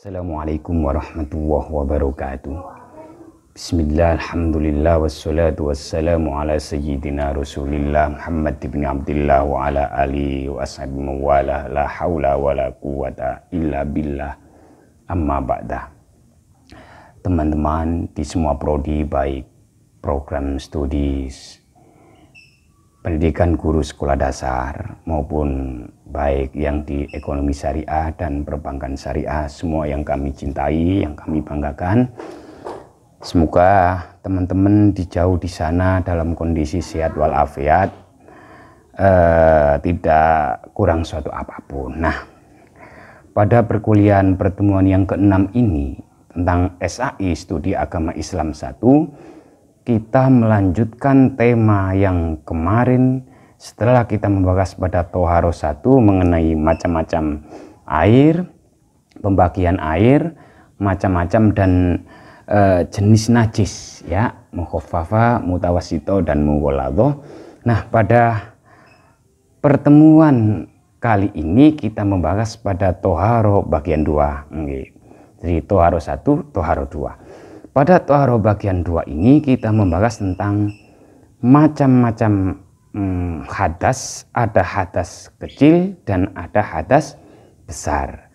Assalamualaikum warahmatullahi wabarakatuh. Bismillah, alhamdulillah, wassalatu wassalamu ala sayyidina rasulillah Muhammad ibn Abdullah wa ala alihi wa ashabi mawala la hawla wa la quwata illa billah amma ba'da. Teman-teman di semua prodi baik program studi pendidikan guru sekolah dasar maupun baik yang di ekonomi syariah dan perbankan syariah semua yang kami cintai yang kami banggakan semoga teman-teman di jauh di sana dalam kondisi sehat walafiat eh, tidak kurang suatu apapun nah pada perkuliahan pertemuan yang keenam ini tentang SAI Studi Agama Islam 1 kita melanjutkan tema yang kemarin setelah kita membahas pada Toharo 1 mengenai macam-macam air, pembagian air, macam-macam dan e, jenis najis ya, mukhaffafa, mutawasito dan muwalado. Nah, pada pertemuan kali ini kita membahas pada Toharo bagian 2. Jadi Toharo 1, Toharo 2. Pada Toharo bagian dua ini kita membahas tentang macam-macam hmm, hadas. Ada hadas kecil dan ada hadas besar.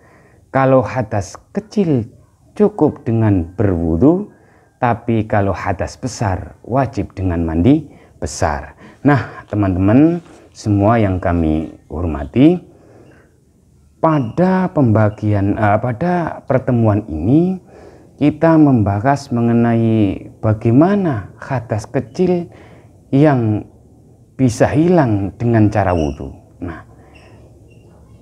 Kalau hadas kecil cukup dengan berwudu, tapi kalau hadas besar wajib dengan mandi besar. Nah teman-teman semua yang kami hormati, pada pembagian uh, pada pertemuan ini kita membahas mengenai bagaimana hadas kecil yang bisa hilang dengan cara wudhu. Nah,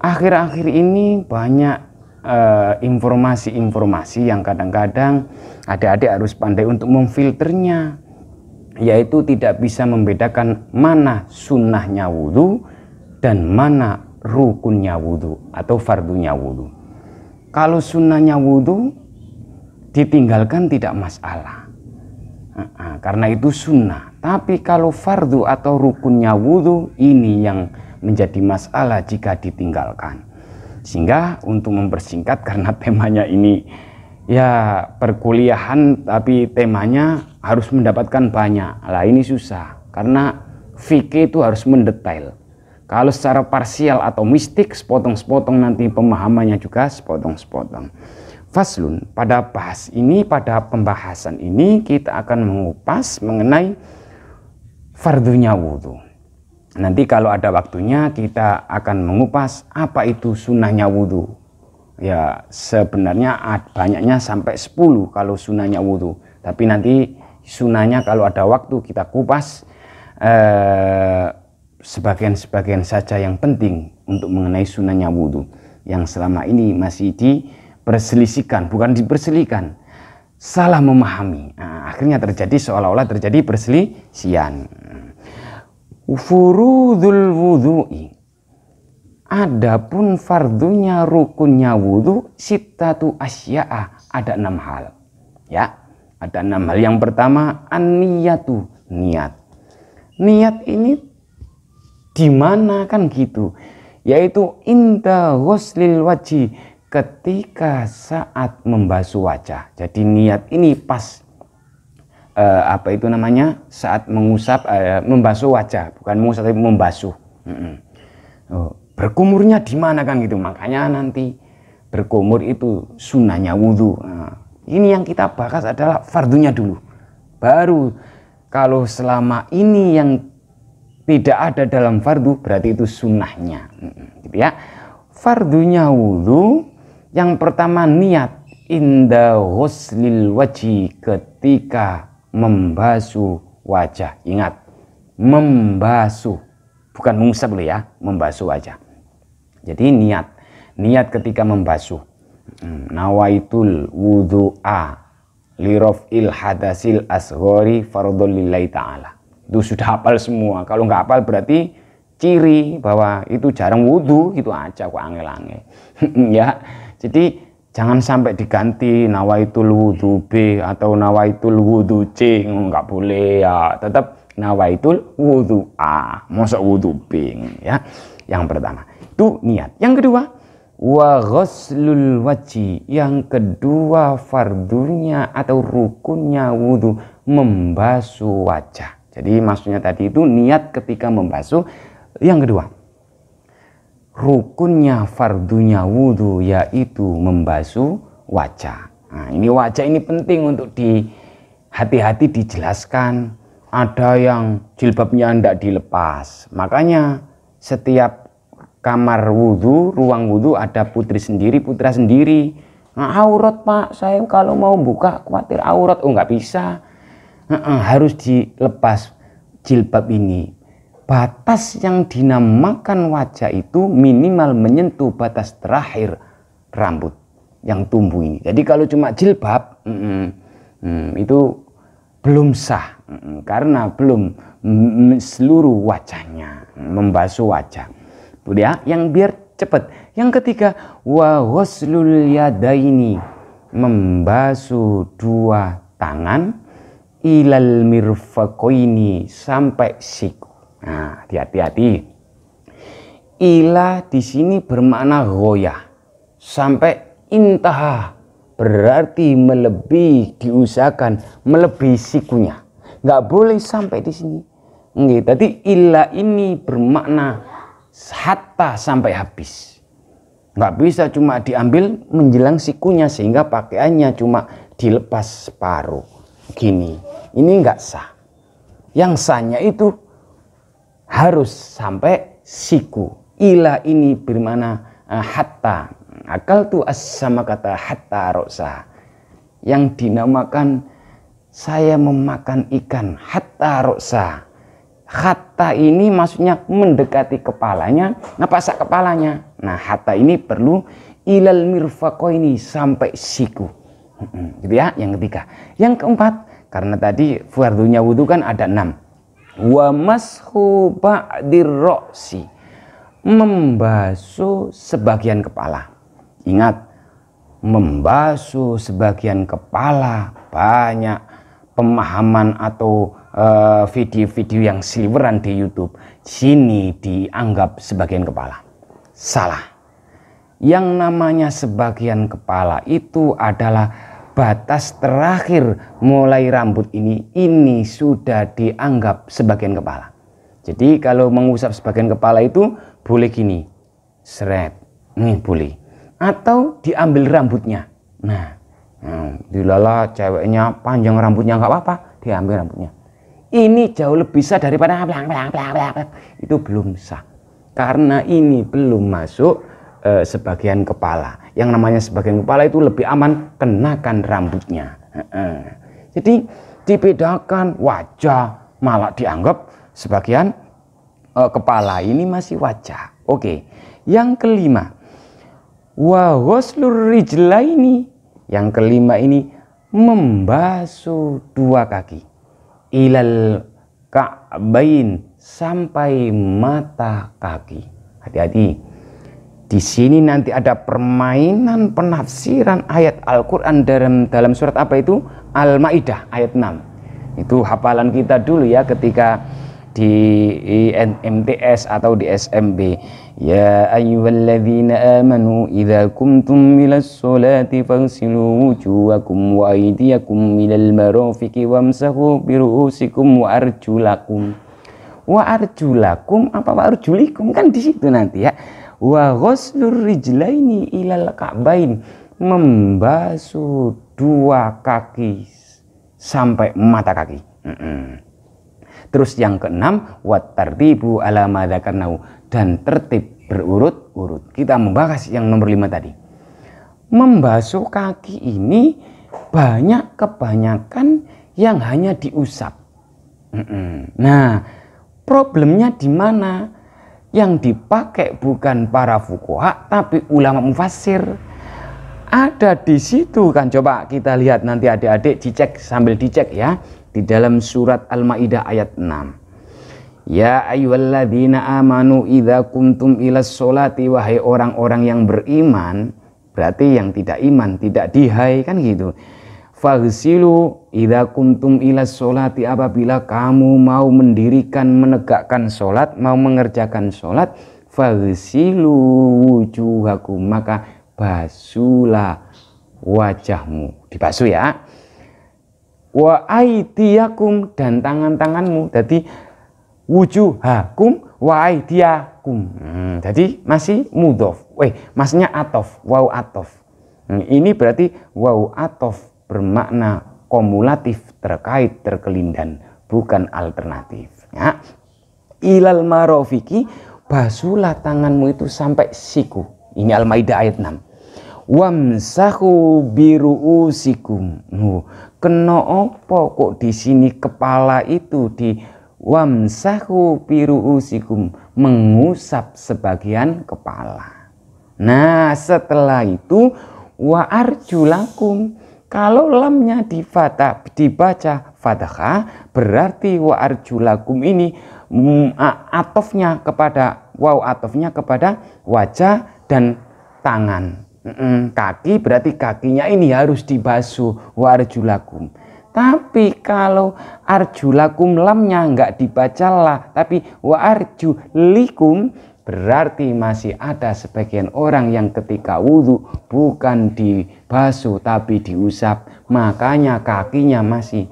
akhir-akhir ini banyak eh, informasi-informasi uh, yang kadang-kadang adik-adik harus pandai untuk memfilternya, yaitu tidak bisa membedakan mana sunnahnya wudhu dan mana rukunnya wudhu atau fardunya wudhu. Kalau sunnahnya wudhu ditinggalkan tidak masalah karena itu sunnah tapi kalau fardu atau rukunnya wudhu ini yang menjadi masalah jika ditinggalkan sehingga untuk mempersingkat karena temanya ini ya perkuliahan tapi temanya harus mendapatkan banyak lah ini susah karena fikih itu harus mendetail kalau secara parsial atau mistik sepotong-sepotong nanti pemahamannya juga sepotong-sepotong Faslun, pada bahas ini, pada pembahasan ini kita akan mengupas mengenai fardunya wudhu. Nanti kalau ada waktunya kita akan mengupas apa itu sunnahnya wudhu. Ya sebenarnya banyaknya sampai 10 kalau sunnahnya wudhu. Tapi nanti sunnahnya kalau ada waktu kita kupas eh, sebagian-sebagian eh, saja yang penting untuk mengenai sunnahnya wudhu. Yang selama ini masih di perselisikan, bukan diperselisihkan, salah memahami. Nah, akhirnya terjadi seolah-olah terjadi perselisian. Furudul wudhu'i. Adapun fardunya rukunnya wudhu sitatu asya'ah. Ada enam hal. Ya, ada enam hal. Yang pertama aniyatu niat. Niat ini di mana kan gitu, yaitu inta ghuslil wajih ketika saat membasuh wajah. Jadi niat ini pas eh, apa itu namanya saat mengusap eh, membasuh wajah, bukan mengusap tapi membasuh. Mm -mm. Oh, berkumurnya di mana kan gitu. Makanya nanti berkumur itu sunnahnya wudhu. Nah, ini yang kita bahas adalah fardunya dulu. Baru kalau selama ini yang tidak ada dalam fardu berarti itu sunnahnya gitu ya fardunya wudhu yang pertama niat inda huslil wajhi ketika membasuh wajah. Ingat, membasuh bukan mengusap loh ya, membasuh wajah. Jadi niat, niat ketika membasuh. Hmm, nawaitul lirof il hadasil asghori fardhu lillahi ta'ala. Itu sudah hafal semua. Kalau nggak hafal berarti ciri bahwa itu jarang wudhu Itu aja kok angel-angel. ya jadi jangan sampai diganti nawaitul wudhu B atau nawaitul wudhu C nggak boleh ya tetap nawaitul wudhu A masa wudhu B ya yang pertama itu niat yang kedua wa ghuslul yang kedua fardunya atau rukunnya wudhu membasuh wajah jadi maksudnya tadi itu niat ketika membasuh yang kedua rukunnya fardunya wudhu yaitu membasuh wajah. Nah, ini wajah ini penting untuk di hati-hati dijelaskan. Ada yang jilbabnya tidak dilepas. Makanya setiap kamar wudhu, ruang wudhu ada putri sendiri, putra sendiri. Nah, aurat pak, saya kalau mau buka khawatir aurat. Oh nggak bisa, nah, harus dilepas jilbab ini batas yang dinamakan wajah itu minimal menyentuh batas terakhir rambut yang tumbuh ini. Jadi kalau cuma jilbab mm, mm, itu belum sah mm, karena belum mm, seluruh wajahnya mm, membasuh wajah. Ya, yang biar cepat. Yang ketiga wa ghuslul yadaini membasuh dua tangan ilal mirfaqaini sampai siku Nah, hati-hati. Ila di sini bermakna goyah. Sampai intaha berarti melebihi diusahakan, melebihi sikunya. Nggak boleh sampai di sini. Nggih, tadi ilah ini bermakna hatta sampai habis. Nggak bisa cuma diambil menjelang sikunya sehingga pakaiannya cuma dilepas separuh. Gini, ini nggak sah. Yang sahnya itu harus sampai siku. Ila ini bermana eh, hatta. Akal tu as sama kata hatta roksa. Yang dinamakan saya memakan ikan hatta roksa. Hatta ini maksudnya mendekati kepalanya, sak kepalanya. Nah hatta ini perlu ilal mirfako ini sampai siku. Gitu ya, yang ketiga. Yang keempat, karena tadi fardunya wudhu kan ada enam wa mashu ba'dir roksi membasuh sebagian kepala ingat membasuh sebagian kepala banyak pemahaman atau eh, video-video uh, yang silveran di YouTube sini dianggap sebagian kepala salah yang namanya sebagian kepala itu adalah batas terakhir mulai rambut ini ini sudah dianggap sebagian kepala jadi kalau mengusap sebagian kepala itu boleh gini seret nih boleh atau diambil rambutnya nah hmm, dilala ceweknya panjang rambutnya nggak apa-apa diambil rambutnya ini jauh lebih sah daripada blang, blang, blang, blang. itu belum sah karena ini belum masuk e, sebagian kepala. Yang namanya sebagian kepala itu lebih aman kenakan rambutnya. Jadi dibedakan wajah malah dianggap sebagian e, kepala ini masih wajah. Oke. Yang kelima wa ini Yang kelima ini membasuh dua kaki ilal ka'bain sampai mata kaki. Hati-hati di sini nanti ada permainan penafsiran ayat Al-Quran dalam, dalam surat apa itu? Al-Ma'idah ayat 6. Itu hafalan kita dulu ya ketika di MTS atau di SMB. Ya ayyuhalladzina amanu idza kumtum milas solati fansilu wujuhakum wa aydiyakum milal marafiqi wamsahu biru'usikum wa arjulakum. Wa arjulakum apa wa arjulikum kan di situ nanti ya wa ghuslur rijlaini ilal ka'bain membasuh dua kaki sampai mata kaki. Mm -mm. Terus yang keenam wat tartibu ala madzakarnau dan tertib berurut-urut. Kita membahas yang nomor lima tadi. Membasuh kaki ini banyak kebanyakan yang hanya diusap. Mm -mm. Nah, problemnya di mana? yang dipakai bukan para fukoha tapi ulama mufasir ada di situ kan coba kita lihat nanti adik-adik dicek sambil dicek ya di dalam surat Al-Maidah ayat 6 Ya ayyuhalladzina amanu idza kuntum ila sholati wahai orang-orang yang beriman berarti yang tidak iman tidak dihai kan gitu Fagsilu idha kuntum ila sholati apabila kamu mau mendirikan menegakkan sholat mau mengerjakan sholat fagsilu wujuhakum maka basulah wajahmu dibasuh ya wa aidiyakum dan tangan-tanganmu jadi wujuhakum wa aidiyakum hmm, jadi masih mudof eh masnya atof wau atof hmm, ini berarti wau atof bermakna kumulatif terkait terkelindan bukan alternatif ya ilal marofiki basulah tanganmu itu sampai siku ini Al-Maidah ayat 6 wamsahu biruusikum uh, kena apa kok di sini kepala itu di wamsahu biruusikum mengusap sebagian kepala nah setelah itu wa arjulakum kalau lamnya di fata, dibaca fataha, berarti wa arjulakum ini atofnya kepada wow atofnya kepada wajah dan tangan. Kaki berarti kakinya ini harus dibasuh wa arjulakum. Tapi kalau arjulakum lamnya nggak dibaca lah, tapi wa arjulikum Berarti masih ada sebagian orang yang ketika wudhu bukan dibasuh tapi diusap. Makanya kakinya masih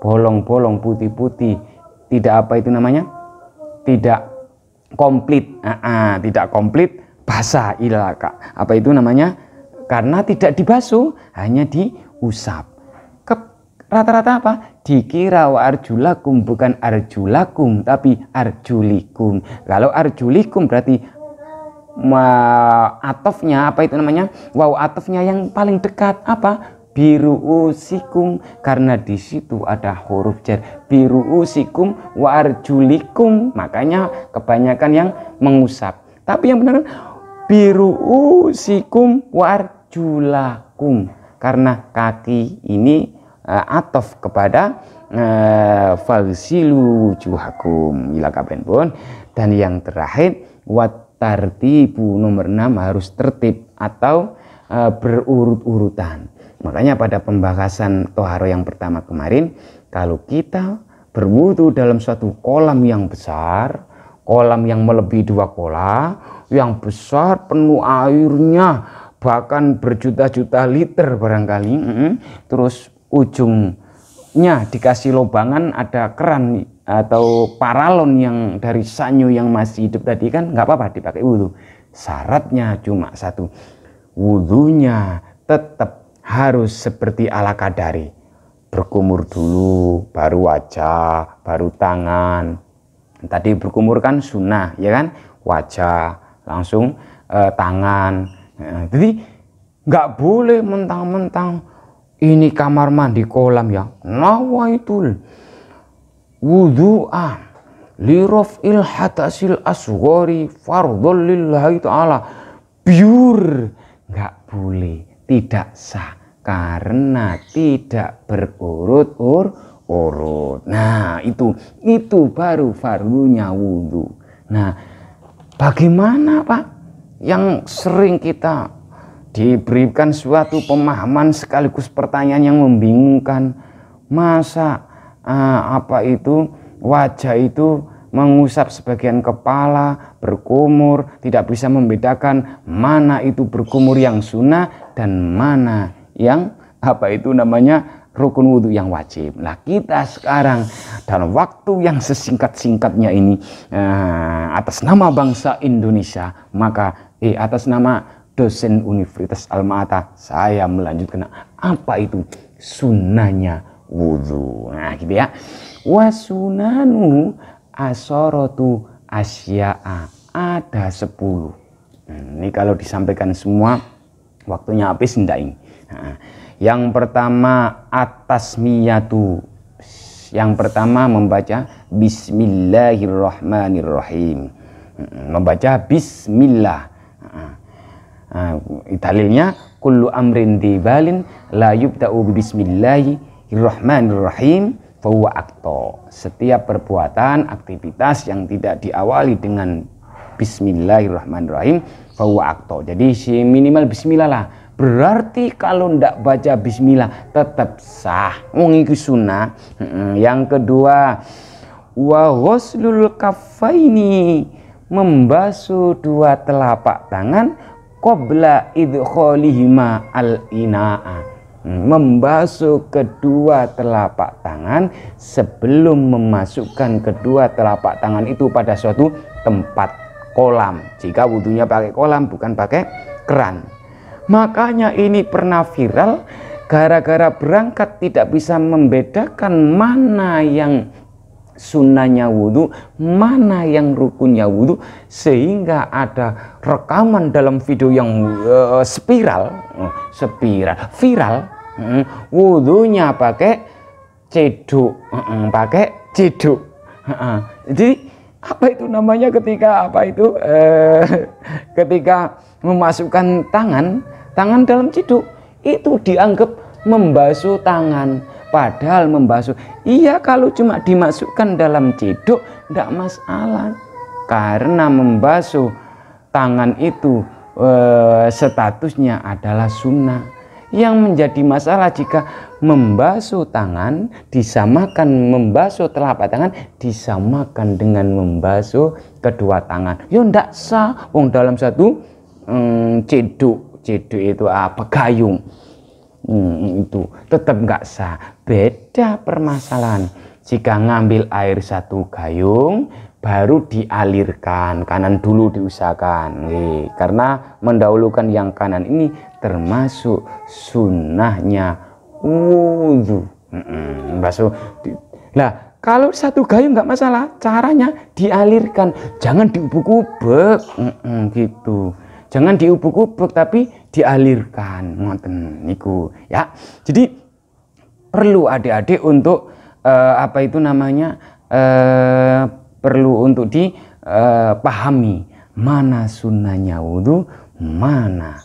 bolong-bolong putih-putih. Tidak apa itu namanya? Tidak komplit. Uh -uh, tidak komplit basah ilaka. Apa itu namanya? Karena tidak dibasuh, hanya diusap. Rata-rata apa? Dikira wa arjulakum bukan arjulakum tapi arjulikum. Kalau arjulikum berarti ma atofnya apa itu namanya? Wow atofnya yang paling dekat apa? biru usikum karena di situ ada huruf jar biru usikum wa arjulikum makanya kebanyakan yang mengusap tapi yang benar biru usikum wa arjulakum karena kaki ini Eh, atof kepada eh, falsilu wujuhakum ila pun dan yang terakhir wat tartibu nomor 6 harus tertib atau eh, berurut-urutan makanya pada pembahasan toharo yang pertama kemarin kalau kita berwudu dalam suatu kolam yang besar kolam yang melebihi dua kolam yang besar penuh airnya bahkan berjuta-juta liter barangkali terus ujungnya dikasih lubangan ada keran atau paralon yang dari sanyu yang masih hidup tadi kan nggak apa-apa dipakai wudhu syaratnya cuma satu wudhunya tetap harus seperti ala kadari berkumur dulu baru wajah baru tangan tadi berkumur kan sunnah ya kan wajah langsung eh, tangan nah, jadi nggak boleh mentang-mentang ini kamar mandi kolam ya nawaitul wudu'a lirofil hatasil asghori fardhol lillahi ta'ala biur nggak boleh tidak sah karena tidak berurut ur urut nah itu itu baru fardunya wudhu nah bagaimana pak yang sering kita diberikan suatu pemahaman sekaligus pertanyaan yang membingungkan masa uh, apa itu wajah itu mengusap sebagian kepala berkumur tidak bisa membedakan mana itu berkumur yang sunnah dan mana yang apa itu namanya rukun wudhu yang wajib. Nah kita sekarang dalam waktu yang sesingkat-singkatnya ini eh, atas nama bangsa Indonesia maka eh atas nama dosen Universitas Almata saya melanjutkan apa itu sunnahnya wudhu nah gitu ya wasunanu asorotu asya'a ada sepuluh, hmm, ini kalau disampaikan semua waktunya habis enggak ini nah, yang pertama atas miyatu yang pertama membaca Bismillahirrahmanirrahim hmm, membaca Bismillah Uh, dalilnya kullu amrin dibalin la yubda'u bismillahirrahmanirrahim huwa akto. Setiap perbuatan, aktivitas yang tidak diawali dengan bismillahirrahmanirrahim huwa akto. Jadi si minimal bismillah lah. Berarti kalau ndak baca bismillah tetap sah. Mengikuti sunnah. Yang kedua, wa ghuslul kaffaini membasuh dua telapak tangan qabla idkholihima al-ina'a hmm, membasuh kedua telapak tangan sebelum memasukkan kedua telapak tangan itu pada suatu tempat kolam jika wudhunya pakai kolam bukan pakai keran makanya ini pernah viral gara-gara berangkat tidak bisa membedakan mana yang sunnahnya wudhu, mana yang rukunnya wudhu, sehingga ada rekaman dalam video yang uh, spiral, uh, spiral, viral, uh, eh, wudhunya pakai ceduk, uh, uh, pakai ceduk. Uh, uh. Jadi apa itu namanya ketika apa itu uh, ketika memasukkan tangan tangan dalam ciduk itu dianggap membasuh tangan Padahal membasuh, iya kalau cuma dimasukkan dalam ciduk, tidak masalah. Karena membasuh tangan itu eh, statusnya adalah sunnah. Yang menjadi masalah jika membasuh tangan disamakan membasuh telapak tangan disamakan dengan membasuh kedua tangan. Ya ndak sah wong dalam satu hmm, ciduk. Ciduk itu apa? Gayung hmm, itu tetap nggak sah beda permasalahan jika ngambil air satu gayung baru dialirkan kanan dulu diusahakan Nih, karena mendahulukan yang kanan ini termasuk sunnahnya wudhu hmm, basuh lah kalau satu gayung nggak masalah caranya dialirkan jangan diubuk-ubuk hmm, gitu jangan diubuk-ubuk tapi dialirkan ngoten niku ya jadi perlu adik-adik untuk uh, apa itu namanya uh, perlu untuk dipahami eh, mana sunnahnya wudhu mana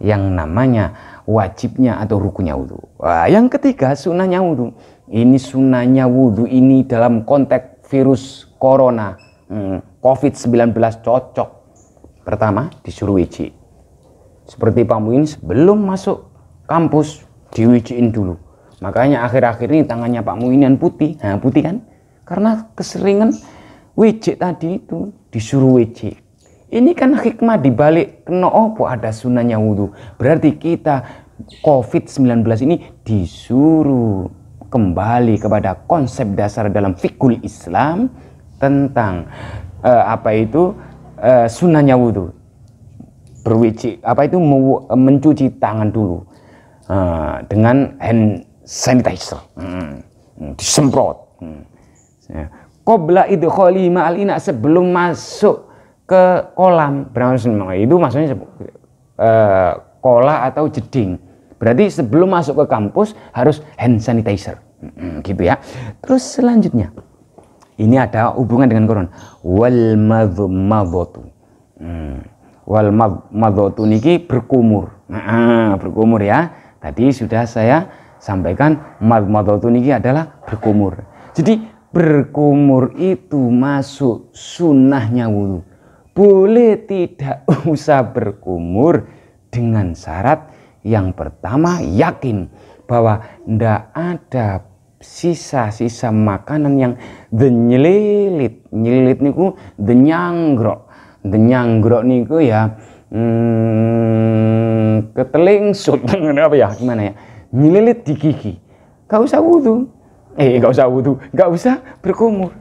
yang namanya wajibnya atau rukunya wudhu Wah, yang ketiga sunnahnya wudhu ini sunnahnya wudhu ini dalam konteks virus corona hmm, covid 19 cocok Pertama, disuruh wiji. Seperti Pak Muin sebelum masuk kampus diwijiin dulu. Makanya akhir-akhir ini tangannya Pak yang putih. Nah, putih kan? Karena keseringan wiji tadi itu disuruh wiji. Ini kan hikmah dibalik kena opo oh, ada sunahnya wudhu. Berarti kita COVID-19 ini disuruh kembali kepada konsep dasar dalam fikul Islam tentang uh, apa itu Eh, sunnahnya wudhu berwici apa itu eh, mencuci tangan dulu uh, dengan hand sanitizer hmm, hmm disemprot hmm. Ya. itu kholi ma'alina sebelum masuk ke kolam itu maksudnya uh, kola atau jeding berarti sebelum masuk ke kampus harus hand sanitizer hmm, hmm gitu ya terus selanjutnya ini ada hubungan dengan Quran. Wal madhmadu. Hmm. Wal madhmadu niki berkumur. Nah, berkumur ya. Tadi sudah saya sampaikan madhmadu niki adalah berkumur. Jadi berkumur itu masuk sunnahnya wudhu. Boleh tidak usah berkumur dengan syarat yang pertama yakin bahwa tidak ada sisa-sisa makanan yang denyelilit nyelilit niku denyanggro denyanggro niku ya hmm, ketelingsut apa ya gimana ya nyelilit di gigi gak usah wudhu eh gak usah wudhu gak usah berkumur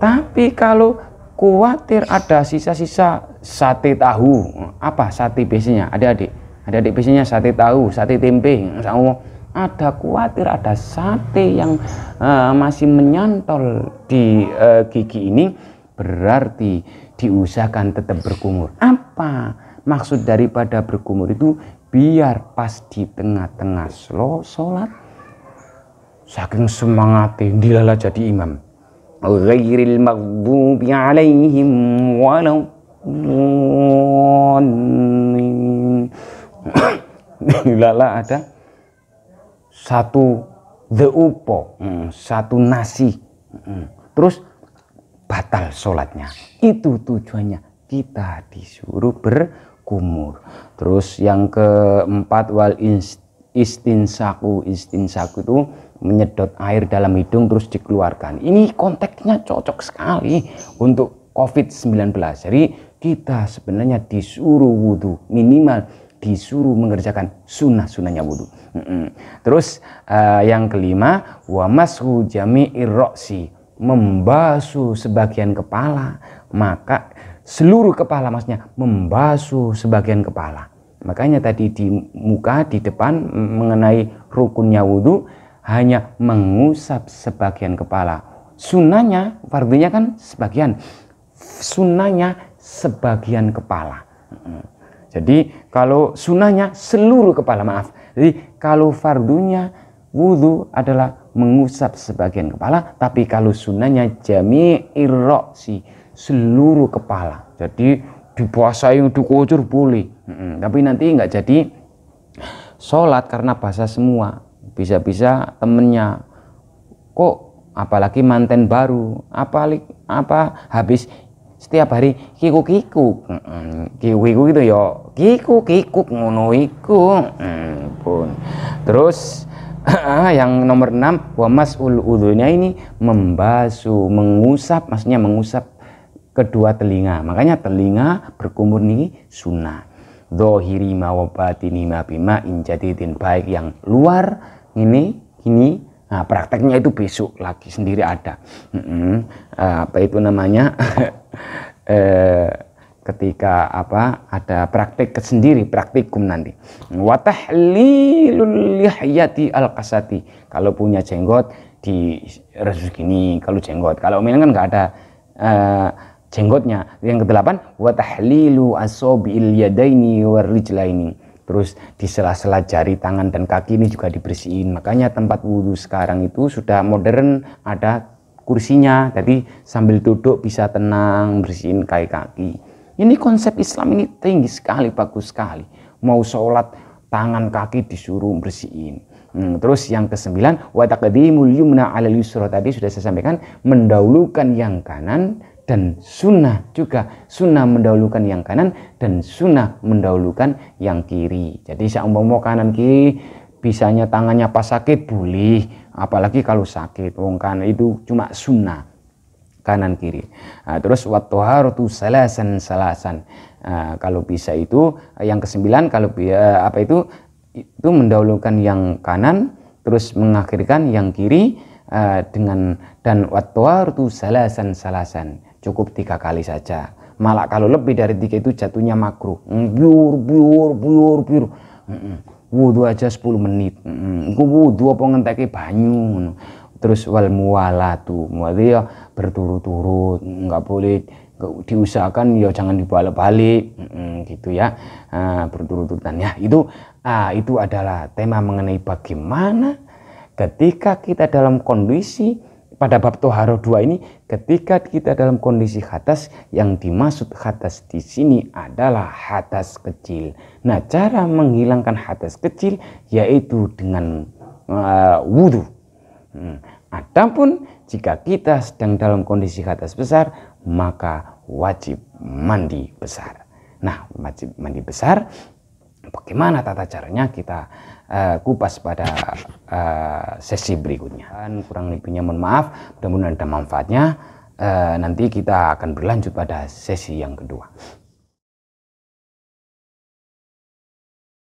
tapi kalau khawatir ada sisa-sisa sate tahu apa sate biasanya adik-adik adik-adik biasanya sate tahu sate tempe sama ada kuatir, ada sate yang uh, masih menyantol di uh, gigi ini, berarti diusahakan tetap berkumur. Apa maksud daripada berkumur itu? Biar pas di tengah-tengah slow sholat, saking semangatnya dilala jadi imam. Ghairil maghdubi alaihim walau dilala ada satu the upo, hmm. satu nasi. Hmm. Terus batal sholatnya. Itu tujuannya. Kita disuruh berkumur. Terus yang keempat wal istinsaku. Istinsaku itu menyedot air dalam hidung terus dikeluarkan. Ini konteksnya cocok sekali untuk COVID-19. Jadi kita sebenarnya disuruh wudhu minimal disuruh mengerjakan sunnah-sunnahnya wudhu. Terus uh, yang kelima, wamashu jami'ir roksi membasuh sebagian kepala, maka seluruh kepala maksudnya membasuh sebagian kepala. Makanya tadi di muka di depan mengenai rukunnya wudhu hanya mengusap sebagian kepala. Sunnahnya, fardunya kan sebagian. Sunnahnya sebagian kepala. Mm -mm. Jadi kalau sunnahnya seluruh kepala maaf. Jadi kalau fardunya wudhu adalah mengusap sebagian kepala, tapi kalau sunnahnya jami si seluruh kepala. Jadi yang dikucur boleh. Hmm, tapi nanti nggak jadi sholat karena basah semua. Bisa-bisa temennya kok apalagi manten baru, apalik apa habis setiap hari kiku kiku kiku kiku gitu yo ya. kiku kiku ngono iku mm, pun terus ah, yang nomor enam wamas ul udunya ini membasuh mengusap maksudnya mengusap kedua telinga makanya telinga berkumur ini sunnah dohiri ma wabatini ma bima injadidin baik yang luar ini ini Nah, prakteknya itu besok lagi sendiri ada. Mm-hmm. Apa itu namanya? eh, ketika apa ada praktek sendiri praktikum nanti watahlilul lihyati al kasati kalau punya jenggot di resus ini kalau jenggot kalau umin kan nggak ada uh, jenggotnya yang kedelapan watahlilu asobi yadaini warijlaini terus di sela-sela jari tangan dan kaki ini juga dibersihin makanya tempat wudhu sekarang itu sudah modern ada kursinya jadi sambil duduk bisa tenang bersihin kaki-kaki ini konsep Islam ini tinggi sekali bagus sekali mau sholat tangan kaki disuruh bersihin hmm, terus yang kesembilan wa taqdimul yumna alal yusra tadi sudah saya sampaikan mendahulukan yang kanan dan sunnah juga sunnah mendahulukan yang kanan dan sunnah mendahulukan yang kiri jadi seumpama kanan kiri bisanya tangannya pas sakit boleh apalagi kalau sakit wong kan itu cuma sunnah kanan kiri nah, terus watuharotu salasan salasan nah, kalau bisa itu yang kesembilan kalau eh, apa itu itu mendahulukan yang kanan terus mengakhirkan yang kiri eh, dengan dan watwartu salasan salasan cukup tiga kali saja malah kalau lebih dari tiga itu jatuhnya makruh mm, biur biur biur biur wudhu aja 10 menit wudhu apa ngenteki banyu terus wal muwalatu muwalati ya berturut-turut mm, nggak boleh diusahakan ya jangan dibalik-balik gitu ya ah, berturut-turutan ya itu ah, itu adalah tema mengenai bagaimana ketika kita dalam kondisi pada bab toharo 2 ini ketika kita dalam kondisi khatas, yang dimaksud khatas di sini adalah khatas kecil. Nah, cara menghilangkan khatas kecil yaitu dengan uh, eh, wudhu. Hmm. Adapun jika kita sedang dalam kondisi khatas besar, maka wajib mandi besar. Nah, wajib mandi besar bagaimana tata caranya kita uh, kupas pada uh, sesi berikutnya. Dan kurang lebihnya mohon maaf, mudah-mudahan ada manfaatnya. Uh, nanti kita akan berlanjut pada sesi yang kedua.